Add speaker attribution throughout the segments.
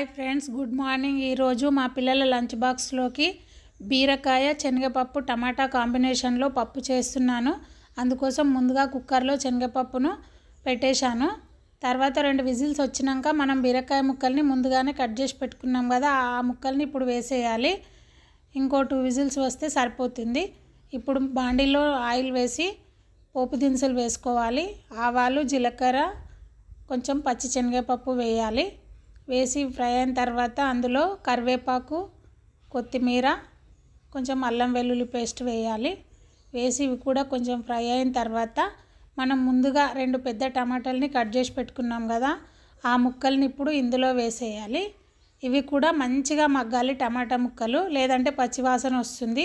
Speaker 1: hi friends good morning ఈరోజు మా పిల్లల లంచ్ బాక్స్లోకి బీరకాయ శనగపప్పు టమాటా కాంబినేషన్లో పప్పు చేస్తున్నాను అందుకోసం ముందుగా కుక్కర్లో శనగపప్పును పెట్టేశాను తర్వాత రెండు విజిల్స్ వచ్చినాక మనం బీరకాయ ముక్కల్ని ముందుగానే కట్ చేసి పెట్టుకున్నాం కదా ఆ ముక్కల్ని ఇప్పుడు వేసేయాలి ఇంకో టూ విజిల్స్ వస్తే సరిపోతుంది ఇప్పుడు బాండీలో ఆయిల్ వేసి పోపు దినుసులు వేసుకోవాలి ఆవాలు జీలకర్ర కొంచెం పచ్చి శనగపప్పు వేయాలి వేసి ఫ్రై అయిన తర్వాత అందులో కరివేపాకు కొత్తిమీర కొంచెం అల్లం వెల్లుల్లి పేస్ట్ వేయాలి వేసి ఇవి కూడా కొంచెం ఫ్రై అయిన తర్వాత మనం ముందుగా రెండు పెద్ద టమాటాలని కట్ చేసి పెట్టుకున్నాం కదా ఆ ముక్కల్ని ఇప్పుడు ఇందులో వేసేయాలి ఇవి కూడా మంచిగా మగ్గాలి టమాటా ముక్కలు లేదంటే పచ్చివాసన వస్తుంది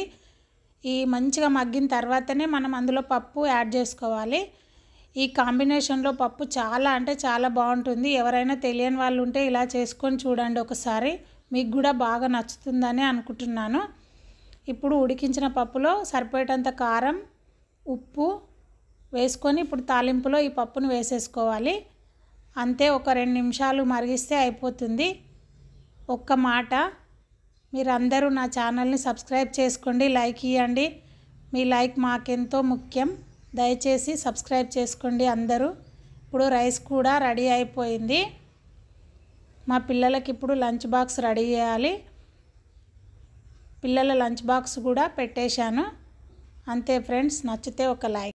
Speaker 1: ఈ మంచిగా మగ్గిన తర్వాతనే మనం అందులో పప్పు యాడ్ చేసుకోవాలి ఈ కాంబినేషన్లో పప్పు చాలా అంటే చాలా బాగుంటుంది ఎవరైనా తెలియని వాళ్ళు ఉంటే ఇలా చేసుకొని చూడండి ఒకసారి మీకు కూడా బాగా నచ్చుతుందని అనుకుంటున్నాను ఇప్పుడు ఉడికించిన పప్పులో సరిపోయేటంత కారం ఉప్పు వేసుకొని ఇప్పుడు తాలింపులో ఈ పప్పును వేసేసుకోవాలి అంతే ఒక రెండు నిమిషాలు మరిగిస్తే అయిపోతుంది ఒక్క మాట మీరందరూ నా ఛానల్ని సబ్స్క్రైబ్ చేసుకోండి లైక్ ఇవ్వండి మీ లైక్ మాకెంతో ముఖ్యం దయచేసి సబ్స్క్రైబ్ చేసుకోండి అందరూ ఇప్పుడు రైస్ కూడా రెడీ అయిపోయింది మా పిల్లలకి ఇప్పుడు లంచ్ బాక్స్ రెడీ చేయాలి పిల్లల లంచ్ బాక్స్ కూడా పెట్టేశాను అంతే ఫ్రెండ్స్ నచ్చితే ఒక లైక్